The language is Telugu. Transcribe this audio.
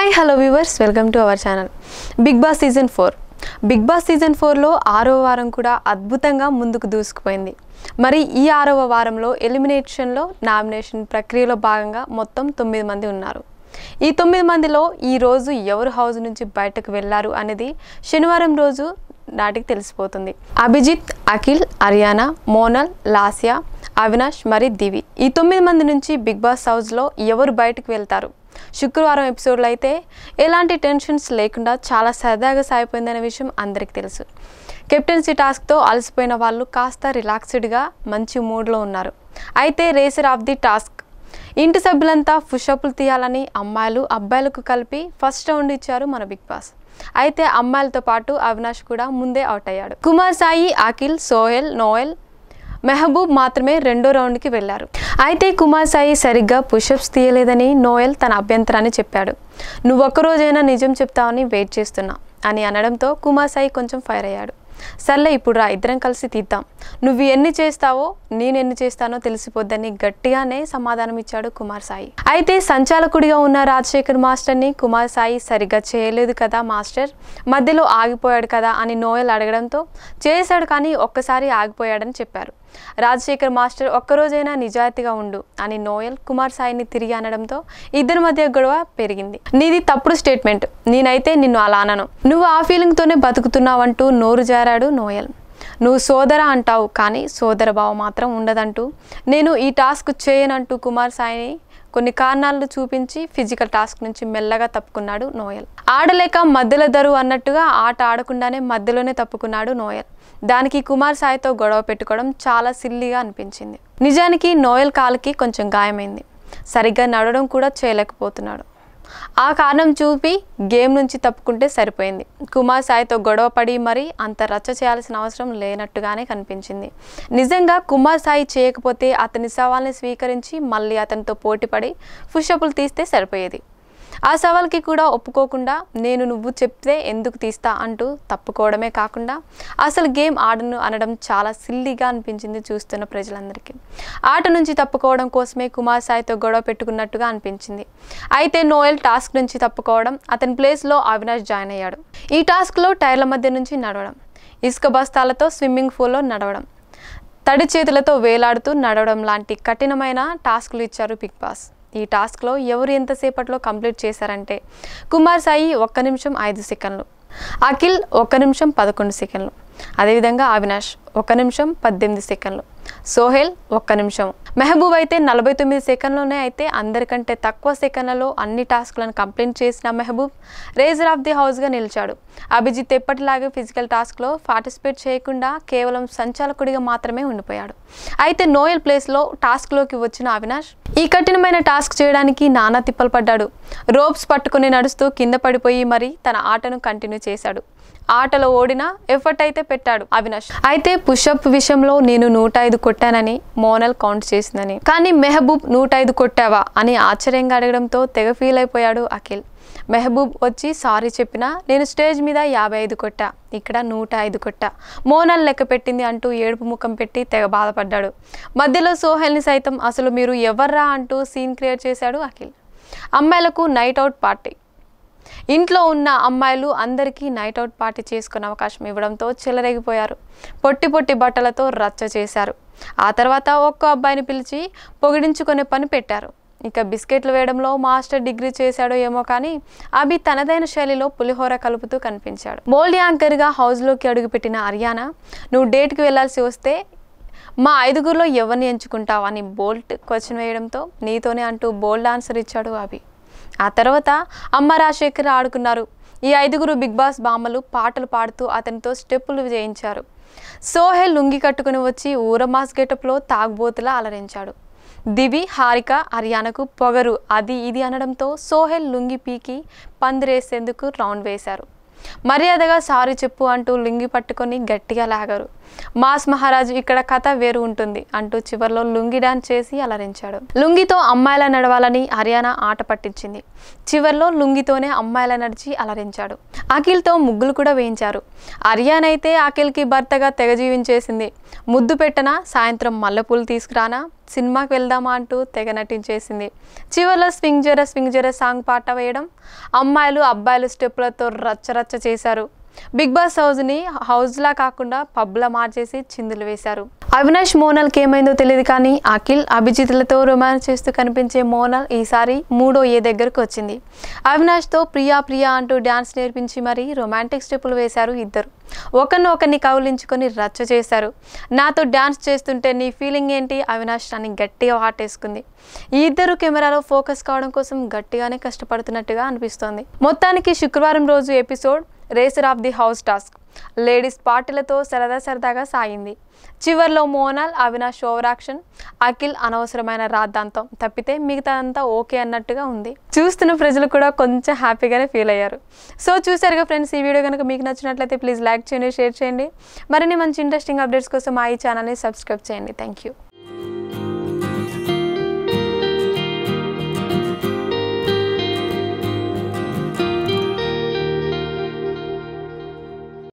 hi hello viewers welcome to our channel Bigg Boss season four Bigg Boss season ఫోర్లో ఆరో వారం కూడా అద్భుతంగా ముందుకు దూసుకుపోయింది మరి ఈ ఆరవ వారంలో ఎలిమినేషన్లో నామినేషన్ ప్రక్రియలో భాగంగా మొత్తం తొమ్మిది మంది ఉన్నారు ఈ తొమ్మిది మందిలో ఈరోజు ఎవరు హౌస్ నుంచి బయటకు వెళ్ళారు అనేది శనివారం రోజు నాటికి తెలిసిపోతుంది అభిజిత్ అఖిల్ అరియానా మోనల్ లాసియా అవినాష్ మరి దివి ఈ తొమ్మిది మంది నుంచి బిగ్ బాస్ హౌస్లో ఎవరు బయటకు వెళ్తారు శుక్రవారం ఎపిసోడ్లో అయితే ఎలాంటి టెన్షన్స్ లేకుండా చాలా సరదాగా సాగిపోయిందనే విషయం అందరికీ తెలుసు కెప్టెన్సీ టాస్క్తో అలసిపోయిన వాళ్ళు కాస్త రిలాక్స్డ్గా మంచి మూడ్లో ఉన్నారు అయితే రేసర్ ఆఫ్ ది టాస్క్ ఇంటి సభ్యులంతా పుషప్లు తీయాలని అమ్మాయిలు అబ్బాయిలకు కలిపి ఫస్ట్ రౌండ్ ఇచ్చారు మన బిగ్ బాస్ అయితే అమ్మాయిలతో పాటు అవినాష్ కూడా ముందే అవుట్ అయ్యాడు కుమార్ సాయి అఖిల్ సోహెల్ నోయల్ మెహబూబ్ మాత్రమే రెండో రౌండ్కి వెళ్లారు అయితే కుమార్ సాయి సరిగ్గా పుషప్స్ తీయలేదని నోయల్ తన అభ్యంతరాన్ని చెప్పాడు నువ్వు ఒక్కరోజైనా నిజం చెప్తావని వెయిట్ చేస్తున్నా అని అనడంతో కుమార్ సాయి కొంచెం ఫైర్ అయ్యాడు సర్లే ఇప్పుడు రా ఇద్దరం కలిసి తీద్దాం నువ్వు ఎన్ని చేస్తావో నేను ఎన్ని చేస్తానో తెలిసిపోద్దని గట్టిగానే సమాధానం ఇచ్చాడు కుమార్ సాయి అయితే సంచాలకుడిగా ఉన్న రాజశేఖర్ మాస్టర్ని కుమార్ సాయి సరిగ్గా చేయలేదు కదా మాస్టర్ మధ్యలో ఆగిపోయాడు కదా అని నోయల్ అడగడంతో చేశాడు కానీ ఒక్కసారి ఆగిపోయాడని చెప్పారు రాజశేఖర్ మాస్టర్ ఒక్కరోజైనా నిజాయితీగా ఉండు అని నోయల్ కుమార్ సాయిని తిరిగి అనడంతో ఇద్దరి మధ్య గొడవ పెరిగింది నీది తప్పుడు స్టేట్మెంట్ నేనైతే నిన్ను అలా అనను నువ్వు ఆ ఫీలింగ్తోనే బతుకుతున్నావంటూ నోరు జారాడు నోయల్ నువ్వు సోదర అంటావు కానీ సోదర భావం మాత్రం ఉండదంటూ నేను ఈ టాస్క్ చేయనంటూ కుమార్ సాయిని కొన్ని కారణాలను చూపించి ఫిజికల్ టాస్క్ నుంచి మెల్లగా తప్పుకున్నాడు నోయల్ ఆడలేక మధ్యలో దరువు అన్నట్టుగా ఆట ఆడకుండానే మధ్యలోనే తప్పుకున్నాడు నోయల్ దానికి కుమార్ సాయితో గొడవ పెట్టుకోవడం చాలా సిల్లీగా అనిపించింది నిజానికి నోయల్ కాలుకి కొంచెం గాయమైంది సరిగ్గా నడవడం కూడా చేయలేకపోతున్నాడు ఆ కారణం చూపి గేమ్ నుంచి తప్పుకుంటే సరిపోయింది కుమార్ సాయితో గొడవపడి మరీ అంత రచ్చ చేయాల్సిన అవసరం లేనట్టుగానే కనిపించింది నిజంగా కుమార్ సాయి చేయకపోతే అతని సవాల్ని స్వీకరించి మళ్ళీ అతనితో పోటీపడి పుషపులు తీస్తే సరిపోయేది ఆ సవాల్కి కూడా ఒప్పుకోకుండా నేను నువ్వు చెప్తే ఎందుకు తీస్తా అంటూ తప్పుకోవడమే కాకుండా అసలు గేమ్ ఆడను అనడం చాలా సిల్లీగా అనిపించింది చూస్తున్న ప్రజలందరికీ ఆట నుంచి తప్పుకోవడం కోసమే కుమార్ సాయితో గొడవ పెట్టుకున్నట్టుగా అనిపించింది అయితే నోయల్ టాస్క్ నుంచి తప్పుకోవడం అతని ప్లేస్లో అవినాష్ జాయిన్ అయ్యాడు ఈ టాస్క్లో టైర్ల మధ్య నుంచి నడవడం ఇసుక బస్తాలతో స్విమ్మింగ్ పూల్లో నడవడం తడి చేతులతో వేలాడుతూ నడవడం లాంటి కఠినమైన టాస్క్లు ఇచ్చారు బిగ్ బాస్ ఈ టాస్క్లో ఎవరు ఎంతసేపట్లో కంప్లీట్ చేశారంటే కుమార్ సాయి ఒక్క నిమిషం ఐదు సెకండ్లు అఖిల్ ఒక్క నిమిషం పదకొండు సెకండ్లు అదేవిధంగా అవినాష్ ఒక నిమిషం పద్దెనిమిది సెకండ్లు సోహెల్ ఒక్క నిమిషం మెహబూబ్ అయితే నలభై తొమ్మిది సెకండ్లోనే అయితే అందరికంటే తక్కువ సెకండ్లలో అన్ని టాస్క్లను కంప్లీట్ చేసిన మెహబూబ్ రేజర్ ఆఫ్ ది హౌస్గా నిలిచాడు అభిజిత్ ఎప్పటిలాగే ఫిజికల్ టాస్క్లో పార్టిసిపేట్ చేయకుండా కేవలం సంచాలకుడిగా మాత్రమే ఉండిపోయాడు అయితే నోయల్ ప్లేస్లో టాస్క్లోకి వచ్చిన అవినాష్ ఈ కఠినమైన టాస్క్ చేయడానికి నానా తిప్పలు పడ్డాడు రోప్స్ పట్టుకుని నడుస్తూ కింద పడిపోయి మరి తన ఆటను కంటిన్యూ చేశాడు ఆటలో ఓడినా ఎఫర్ట్ అయితే పెట్టాడు అవినాష్ అయితే పుషప్ విషయంలో నేను నూట ఐదు కొట్టానని మోనల్ కౌంట్ చేసిందని కానీ మెహబూబ్ నూట ఐదు కొట్టావా అని ఆశ్చర్యంగా అడగడంతో తెగ ఫీల్ అయిపోయాడు అఖిల్ మెహబూబ్ వచ్చి సారీ చెప్పినా నేను స్టేజ్ మీద యాభై ఐదు కొట్టా ఇక్కడ నూట ఐదు కొట్టా మోనల్ లెక్క పెట్టింది అంటూ ఏడుపు ముఖం పెట్టి తెగ బాధపడ్డాడు మధ్యలో సోహెల్ని సైతం అసలు మీరు ఎవర్రా అంటూ సీన్ క్రియేట్ చేశాడు అఖిల్ అమ్మాయిలకు నైట్ అవుట్ పార్టీ ఇంట్లో ఉన్న అమ్మాయిలు అందరికీ నైట్ అవుట్ పార్టీ చేసుకునే అవకాశం ఇవ్వడంతో చిల్లరేగిపోయారు పొట్టి పొట్టి బట్టలతో రచ్చ చేశారు ఆ తర్వాత ఒక్క అబ్బాయిని పిలిచి పొగిడించుకునే పని పెట్టారు ఇక బిస్కెట్లు వేయడంలో మాస్టర్ డిగ్రీ చేశాడో ఏమో కానీ అభి తనదైన శైలిలో పులిహోర కలుపుతూ కనిపించాడు మోల్డ్ యాంకర్గా హౌస్లోకి అడుగుపెట్టిన అరియానా నువ్వు డేట్కి వెళ్లాల్సి వస్తే మా ఐదుగురిలో ఎవరిని ఎంచుకుంటావు అని బోల్ట్ క్వశ్చన్ వేయడంతో నీతోనే అంటూ బోల్డ్ ఆన్సర్ ఇచ్చాడు అభి ఆ తర్వాత అమ్మ రాజశేఖర్ ఆడుకున్నారు ఈ ఐదుగురు బిగ్ బాస్ బామ్మలు పాటలు పాడుతూ అతనితో స్టెప్పులు చేయించారు సోహెల్ లుంగి కట్టుకుని వచ్చి ఊరమాస్ గెటప్లో తాగుబోతులా అలరించాడు దివి హారిక హర్యానకు పొగరు అది ఇది అనడంతో సోహెల్ లుంగి పీకి పందిరేసేందుకు రౌండ్ వేశారు మర్యాదగా సారీ చెప్పు అంటూ లుంగి పట్టుకొని గట్టిగా లాగారు మాస్ మహారాజు ఇక్కడ కథ వేరు ఉంటుంది అంటూ చివరిలో లుంగి డాన్స్ చేసి అలరించాడు లుంగితో అమ్మాయిల నడవాలని హర్యానా ఆట పట్టించింది చివరిలో లుంగితోనే అమ్మాయిల నడిచి అలరించాడు అఖిల్తో ముగ్గులు కూడా వేయించారు హర్యానా అయితే అఖిల్కి భర్తగా తెగజీవించేసింది ముద్దు పెట్టనా సాయంత్రం మల్లెపూలు తీసుకురానా సినిమాకి వెళ్దామా అంటూ తెగ నటించేసింది చివరిలో స్వింగ్ జర స్వింగ్ జర సాంగ్ పాట వేయడం అమ్మాయిలు అబ్బాయిలు స్టెప్పులతో రచ్చరచ్చ చేశారు బిగ్ బాస్ హౌస్ని హౌస్లా కాకుండా పబ్లా మార్చేసి చిందులు వేశారు అవినాష్ మోనల్కి ఏమైందో తెలియదు కానీ అఖిల్ అభిజిత్లతో రొమాన్స్ చేస్తూ కనిపించే మోనల్ ఈసారి మూడో ఏ దగ్గరకు వచ్చింది అవినాష్తో ప్రియా ప్రియా అంటూ డ్యాన్స్ నేర్పించి మరీ రొమాంటిక్ స్టెప్పులు వేశారు ఇద్దరు ఒకరిని ఒకరిని కౌలించుకొని రచ్చ చేశారు నాతో డ్యాన్స్ చేస్తుంటే నీ ఫీలింగ్ ఏంటి అవినాష్ అని గట్టిగా వేసుకుంది ఈ ఇద్దరు కెమెరాలో ఫోకస్ కావడం కోసం గట్టిగానే కష్టపడుతున్నట్టుగా అనిపిస్తోంది మొత్తానికి శుక్రవారం రోజు episode racer of the house task ladies పార్టీలతో సరదా సరదాగా సాగింది చివర్లో మోనాల్ అవినాష్ ఓవరాక్షన్ అఖిల్ అనవసరమైన రాద్ధాంతం తప్పితే మిగతాదంతా ఓకే అన్నట్టుగా ఉంది చూస్తున్న ప్రజలు కూడా కొంచెం హ్యాపీగానే ఫీల్ అయ్యారు సో చూసారుగా ఫ్రెండ్స్ ఈ వీడియో కనుక మీకు నచ్చినట్లయితే ప్లీజ్ లైక్ చేయండి షేర్ చేయండి మరిన్ని మంచి ఇంట్రెస్టింగ్ అప్డేట్స్ కోసం మా ఈ ఛానల్ని సబ్స్క్రైబ్ చేయండి థ్యాంక్ యూ